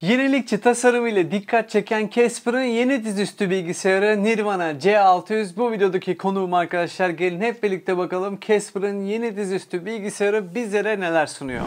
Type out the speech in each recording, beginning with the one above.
Yenilikçi tasarımıyla dikkat çeken Casper'ın yeni dizüstü bilgisayarı Nirvana C600 bu videodaki konuğum arkadaşlar gelin hep birlikte bakalım Casper'ın yeni dizüstü bilgisayarı bizlere neler sunuyor.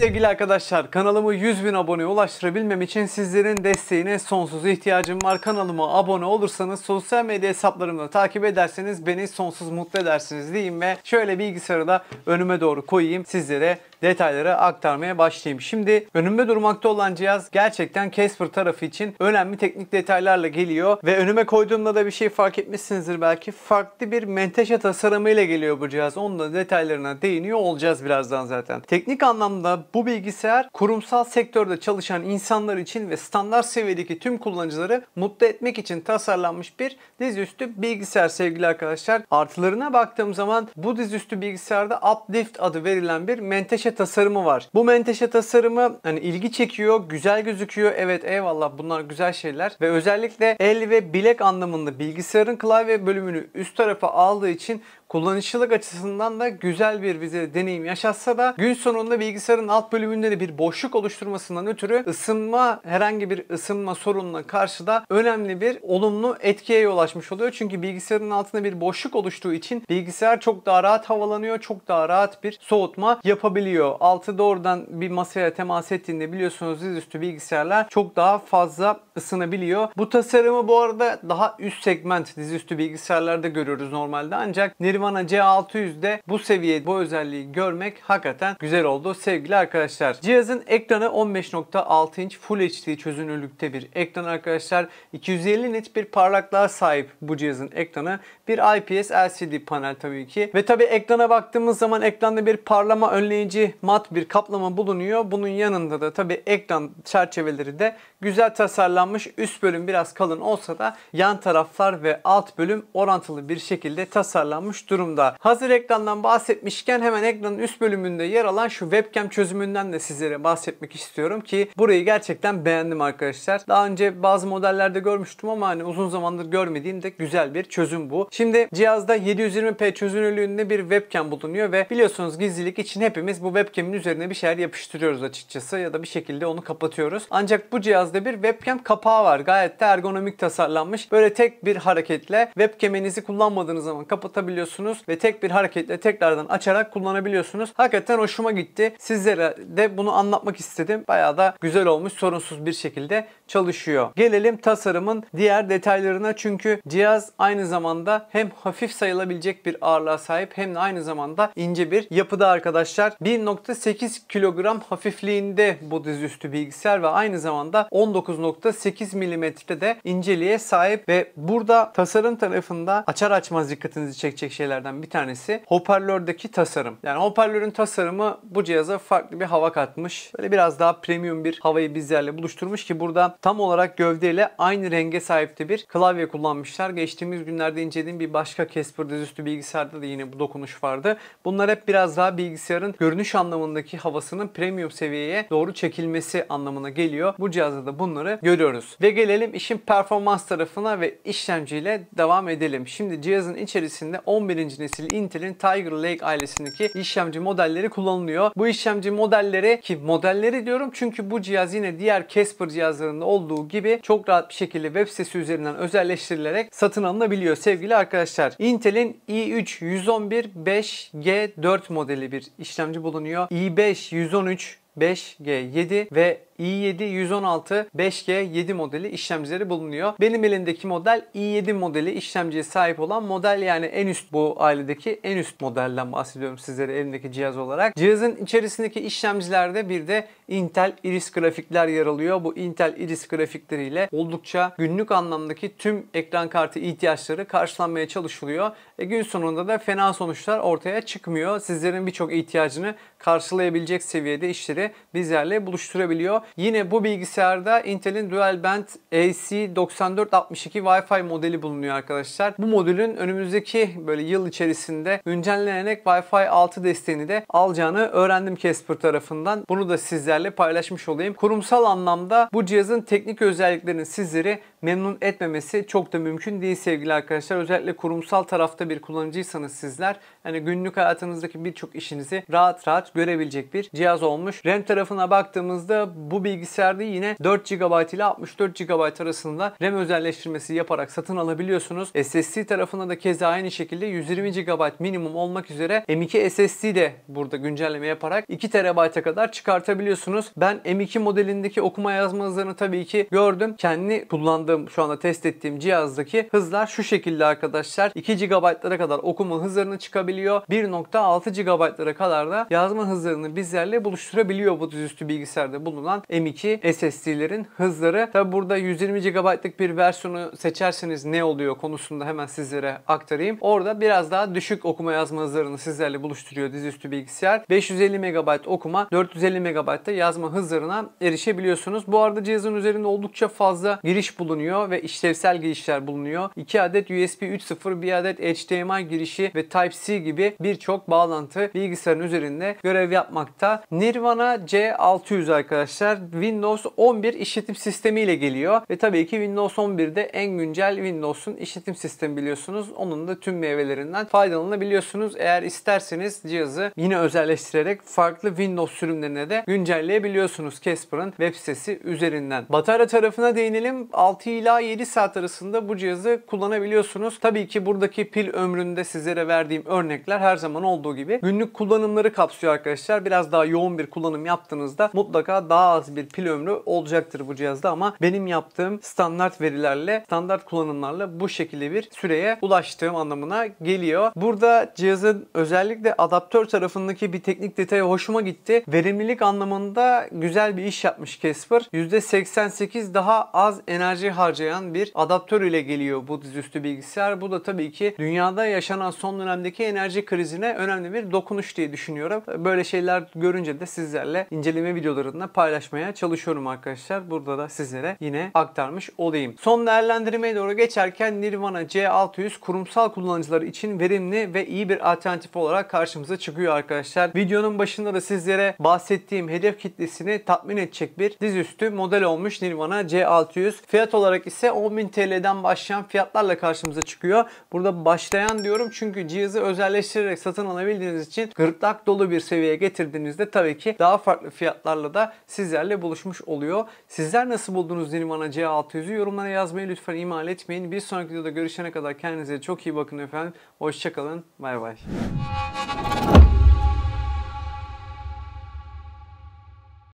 Sevgili arkadaşlar kanalımı 100 bin aboneye ulaştırabilmem için sizlerin desteğine sonsuz ihtiyacım var. Kanalıma abone olursanız sosyal medya hesaplarımda takip ederseniz beni sonsuz mutlu edersiniz diyeyim ve şöyle bilgisayarı da önüme doğru koyayım sizlere detayları aktarmaya başlayayım. Şimdi önümde durmakta olan cihaz gerçekten Casper tarafı için önemli teknik detaylarla geliyor ve önüme koyduğumda da bir şey fark etmişsinizdir belki. Farklı bir menteşe tasarımıyla geliyor bu cihaz. Onun da detaylarına değiniyor olacağız birazdan zaten. Teknik anlamda bu bilgisayar kurumsal sektörde çalışan insanlar için ve standart seviyedeki tüm kullanıcıları mutlu etmek için tasarlanmış bir dizüstü bilgisayar sevgili arkadaşlar. Artılarına baktığım zaman bu dizüstü bilgisayarda Uplift adı verilen bir menteşe tasarımı var. Bu menteşe tasarımı hani ilgi çekiyor, güzel gözüküyor. Evet eyvallah bunlar güzel şeyler. Ve özellikle el ve bilek anlamında bilgisayarın klavye bölümünü üst tarafa aldığı için kullanışlılık açısından da güzel bir bize deneyim yaşatsa da gün sonunda bilgisayarın alt bölümünde de bir boşluk oluşturmasından ötürü ısınma herhangi bir ısınma sorununa karşı da önemli bir olumlu etkiye yol açmış oluyor. Çünkü bilgisayarın altında bir boşluk oluştuğu için bilgisayar çok daha rahat havalanıyor. Çok daha rahat bir soğutma yapabiliyor. Altı doğrudan bir masaya temas ettiğinde biliyorsunuz dizüstü bilgisayarlar çok daha fazla ısınabiliyor. Bu tasarımı bu arada daha üst segment dizüstü bilgisayarlarda görüyoruz normalde. Ancak Neriman Nirvana C600'de bu seviye bu özelliği görmek hakikaten güzel oldu sevgili arkadaşlar. Cihazın ekranı 15.6 inç Full HD çözünürlükte bir ekran arkadaşlar. 250 nit bir parlaklığa sahip bu cihazın ekranı. Bir IPS LCD panel tabii ki. Ve tabii ekrana baktığımız zaman ekranda bir parlama önleyici mat bir kaplama bulunuyor. Bunun yanında da tabii ekran çerçeveleri de güzel tasarlanmış. Üst bölüm biraz kalın olsa da yan taraflar ve alt bölüm orantılı bir şekilde tasarlanmış durumda. Hazır ekrandan bahsetmişken hemen ekranın üst bölümünde yer alan şu webcam çözümünden de sizlere bahsetmek istiyorum ki burayı gerçekten beğendim arkadaşlar. Daha önce bazı modellerde görmüştüm ama hani uzun zamandır görmediğim de güzel bir çözüm bu. Şimdi cihazda 720p çözünürlüğünde bir webcam bulunuyor ve biliyorsunuz gizlilik için hepimiz bu webcam'in üzerine bir şeyler yapıştırıyoruz açıkçası ya da bir şekilde onu kapatıyoruz. Ancak bu cihazda bir webcam kapağı var. Gayet de ergonomik tasarlanmış. Böyle tek bir hareketle webcam'inizi kullanmadığınız zaman kapatabiliyorsunuz yapabiliyorsunuz ve tek bir hareketle tekrardan açarak kullanabiliyorsunuz. Hakikaten hoşuma gitti. Sizlere de bunu anlatmak istedim. Bayağı da güzel olmuş sorunsuz bir şekilde çalışıyor. Gelelim tasarımın diğer detaylarına çünkü cihaz aynı zamanda hem hafif sayılabilecek bir ağırlığa sahip hem de aynı zamanda ince bir yapıda arkadaşlar. 1.8 kilogram hafifliğinde bu dizüstü bilgisayar ve aynı zamanda 19.8 milimetrede de inceliğe sahip ve burada tasarım tarafında açar açmaz dikkatinizi çekecek şey şeylerden bir tanesi hoparlördeki tasarım. Yani hoparlörün tasarımı bu cihaza farklı bir hava katmış. Böyle biraz daha premium bir havayı bizlerle buluşturmuş ki burada tam olarak gövdeyle aynı renge sahipte bir klavye kullanmışlar. Geçtiğimiz günlerde incelediğim bir başka Casper dizüstü bilgisayarda da yine bu dokunuş vardı. Bunlar hep biraz daha bilgisayarın görünüş anlamındaki havasının premium seviyeye doğru çekilmesi anlamına geliyor. Bu cihazda da bunları görüyoruz. Ve gelelim işin performans tarafına ve işlemciyle devam edelim. Şimdi cihazın içerisinde 11 11. nesil Intel'in Tiger Lake ailesindeki işlemci modelleri kullanılıyor. Bu işlemci modelleri ki modelleri diyorum çünkü bu cihaz yine diğer Casper cihazlarında olduğu gibi çok rahat bir şekilde web sitesi üzerinden özelleştirilerek satın alınabiliyor sevgili arkadaşlar. Intel'in i3 111 5G4 modeli bir işlemci bulunuyor. i5 113 5G7 ve i7 116 5G 7 modeli işlemcileri bulunuyor. Benim elimdeki model i7 modeli işlemciye sahip olan model yani en üst bu ailedeki en üst modelden bahsediyorum sizlere elindeki cihaz olarak. Cihazın içerisindeki işlemcilerde bir de Intel Iris grafikler yer alıyor. Bu Intel Iris grafikleriyle oldukça günlük anlamdaki tüm ekran kartı ihtiyaçları karşılanmaya çalışılıyor. E gün sonunda da fena sonuçlar ortaya çıkmıyor. Sizlerin birçok ihtiyacını karşılayabilecek seviyede işleri bizlerle buluşturabiliyor. Yine bu bilgisayarda Intel'in Dual Band AC9462 Wi-Fi modeli bulunuyor arkadaşlar. Bu modülün önümüzdeki böyle yıl içerisinde güncellenerek Wi-Fi 6 desteğini de alacağını öğrendim Casper tarafından. Bunu da sizlerle paylaşmış olayım. Kurumsal anlamda bu cihazın teknik özelliklerinin sizleri memnun etmemesi çok da mümkün değil sevgili arkadaşlar. Özellikle kurumsal tarafta bir kullanıcıysanız sizler hani günlük hayatınızdaki birçok işinizi rahat rahat görebilecek bir cihaz olmuş. RAM tarafına baktığımızda bu bilgisayarda yine 4 GB ile 64 GB arasında RAM özelleştirmesi yaparak satın alabiliyorsunuz. SSD tarafına da keza aynı şekilde 120 GB minimum olmak üzere M2 SSD de burada güncelleme yaparak 2 TB'a kadar çıkartabiliyorsunuz. Ben M2 modelindeki okuma yazma hızlarını tabii ki gördüm. Kendi kullandığım şu anda test ettiğim cihazdaki hızlar şu şekilde arkadaşlar. 2 GB'lara kadar okuma hızlarını çıkabiliyor yapabiliyor. 1.6 GB'lara kadar da yazma hızlarını bizlerle buluşturabiliyor bu dizüstü bilgisayarda bulunan M2 SSD'lerin hızları. Tabi burada 120 GB'lık bir versiyonu seçerseniz ne oluyor konusunda hemen sizlere aktarayım. Orada biraz daha düşük okuma yazma hızlarını sizlerle buluşturuyor dizüstü bilgisayar. 550 MB okuma, 450 MB yazma hızlarına erişebiliyorsunuz. Bu arada cihazın üzerinde oldukça fazla giriş bulunuyor ve işlevsel girişler bulunuyor. 2 adet USB 3.0, 1 adet HDMI girişi ve Type-C gibi birçok bağlantı bilgisayarın üzerinde görev yapmakta. Nirvana C600 arkadaşlar Windows 11 işletim sistemi ile geliyor ve tabii ki Windows 11'de en güncel Windows'un işletim sistemi biliyorsunuz. Onun da tüm meyvelerinden faydalanabiliyorsunuz. Eğer isterseniz cihazı yine özelleştirerek farklı Windows sürümlerine de güncelleyebiliyorsunuz Casper'ın web sitesi üzerinden. Batarya tarafına değinelim. 6 ila 7 saat arasında bu cihazı kullanabiliyorsunuz. Tabii ki buradaki pil ömründe sizlere verdiğim örnek örnekler her zaman olduğu gibi günlük kullanımları kapsıyor arkadaşlar. Biraz daha yoğun bir kullanım yaptığınızda mutlaka daha az bir pil ömrü olacaktır bu cihazda ama benim yaptığım standart verilerle, standart kullanımlarla bu şekilde bir süreye ulaştığım anlamına geliyor. Burada cihazın özellikle adaptör tarafındaki bir teknik detayı hoşuma gitti. Verimlilik anlamında güzel bir iş yapmış Casper. %88 daha az enerji harcayan bir adaptör ile geliyor bu dizüstü bilgisayar. Bu da tabii ki dünyada yaşanan son dönemdeki enerji enerji krizine önemli bir dokunuş diye düşünüyorum. Böyle şeyler görünce de sizlerle inceleme videolarında paylaşmaya çalışıyorum arkadaşlar. Burada da sizlere yine aktarmış olayım. Son değerlendirmeye doğru geçerken Nirvana C600 kurumsal kullanıcılar için verimli ve iyi bir alternatif olarak karşımıza çıkıyor arkadaşlar. Videonun başında da sizlere bahsettiğim hedef kitlesini tatmin edecek bir dizüstü model olmuş Nirvana C600. Fiyat olarak ise 10.000 TL'den başlayan fiyatlarla karşımıza çıkıyor. Burada başlayan diyorum çünkü cihazı özel özelleştirerek satın alabildiğiniz için gırtlak dolu bir seviyeye getirdiğinizde tabii ki daha farklı fiyatlarla da sizlerle buluşmuş oluyor. Sizler nasıl buldunuz Nirvana C600'ü? Yorumlara yazmayı lütfen ihmal etmeyin. Bir sonraki videoda görüşene kadar kendinize çok iyi bakın efendim. Hoşçakalın. Bay bay.